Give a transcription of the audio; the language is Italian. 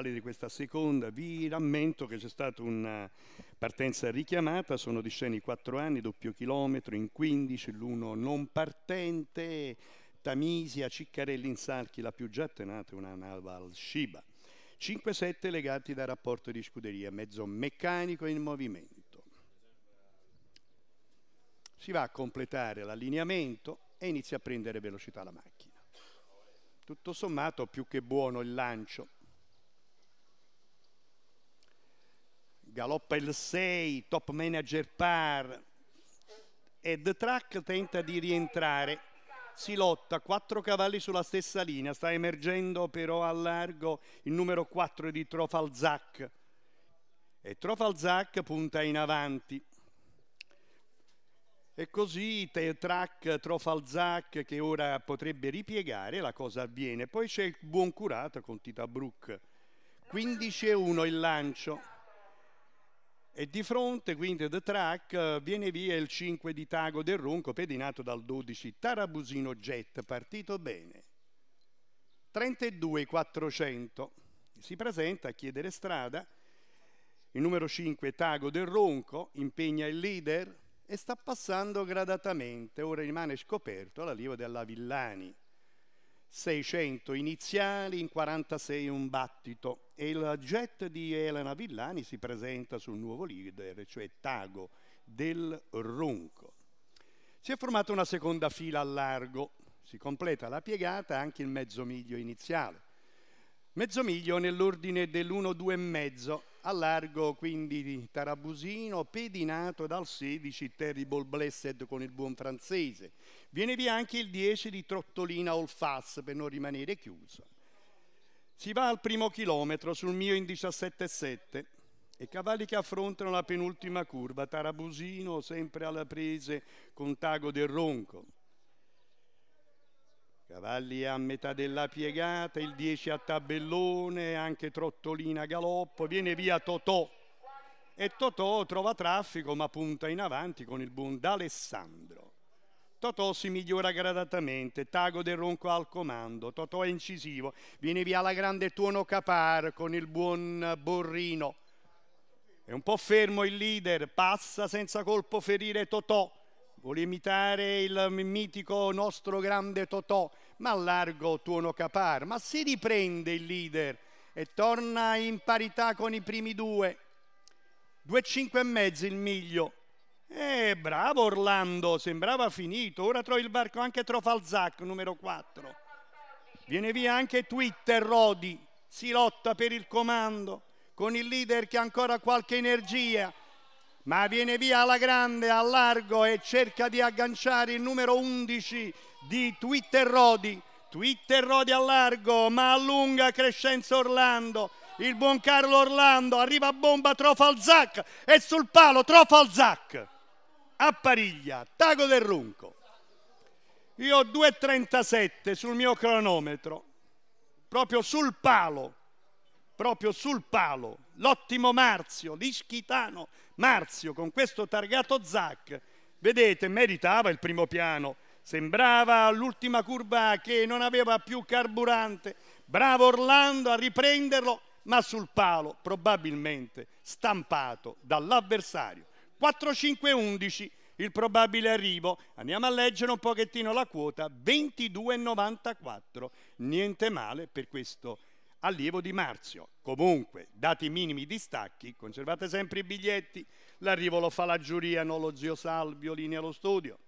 parlare di questa seconda, vi rammento che c'è stata una partenza richiamata, sono di sceni 4 anni, doppio chilometro in 15, l'uno non partente, Tamisia, Ciccarelli, Insalchi, la più già tenata, una Naval Shiba. 5-7 legati da rapporto di scuderia, mezzo meccanico in movimento. Si va a completare l'allineamento e inizia a prendere velocità la macchina. Tutto sommato più che buono il lancio, galoppa il 6, top manager par. Ed Track tenta di rientrare, si lotta, 4 cavalli sulla stessa linea, sta emergendo però a largo il numero 4 di Trofalzac. E Trofalzac punta in avanti. E così Track Trofalzac che ora potrebbe ripiegare, la cosa avviene. Poi c'è il buon curato con Tita Brook. 15 e 1 il lancio. E di fronte quindi the track eh, viene via il 5 di Tago del Ronco, pedinato dal 12 Tarabusino Jet, partito bene. 32 400 si presenta a chiedere strada. Il numero 5 Tago del Ronco impegna il leader e sta passando gradatamente. Ora rimane scoperto la della Villani. 600 iniziali, in 46 un battito. E il jet di Elena Villani si presenta sul nuovo leader, cioè Tago del Ronco. Si è formata una seconda fila a largo, si completa la piegata anche il mezzo miglio iniziale. Mezzo miglio nell'ordine dell1 mezzo a largo quindi di Tarabusino, pedinato dal 16 Terrible Blessed con il buon francese. Viene via anche il 10 di Trottolina Olfas per non rimanere chiuso. Si va al primo chilometro sul mio in 17,7 e cavalli che affrontano la penultima curva, Tarabusino sempre alla prese con Tago del Ronco. Cavalli a metà della piegata, il 10 a tabellone, anche Trottolina galoppo, viene via Totò e Totò trova traffico ma punta in avanti con il buon D'Alessandro. Totò si migliora gradatamente, Tago del Ronco al comando, Totò è incisivo, viene via la grande Tuono Capar con il buon Borrino. È un po' fermo il leader, passa senza colpo ferire Totò vuole imitare il mitico nostro grande Totò, ma largo tuono capar, ma si riprende il leader e torna in parità con i primi due. 2,5 e mezzo il miglio. Eh, bravo Orlando, sembrava finito. Ora trovi il barco anche Trofalzac, numero 4. Viene via anche Twitter Rodi, si lotta per il comando, con il leader che ha ancora qualche energia ma viene via alla grande, a largo e cerca di agganciare il numero 11 di Twitter Rodi. Twitter Rodi a largo, ma allunga Crescenzo Orlando. Il buon Carlo Orlando arriva a bomba Trofalzac e sul palo Trofalzac. A pariglia, Tago del Runco. Io ho 2.37 sul mio cronometro, proprio sul palo proprio sul palo, l'ottimo Marzio, l'ischitano Marzio con questo targato Zac, vedete, meritava il primo piano, sembrava all'ultima curva che non aveva più carburante, bravo Orlando a riprenderlo, ma sul palo probabilmente stampato dall'avversario. 4-5-11 il probabile arrivo, andiamo a leggere un pochettino la quota, 22,94, niente male per questo allievo di Marzio. Comunque, dati i minimi distacchi, conservate sempre i biglietti, l'arrivo lo fa la giuria, non lo zio Salvio, linea allo studio.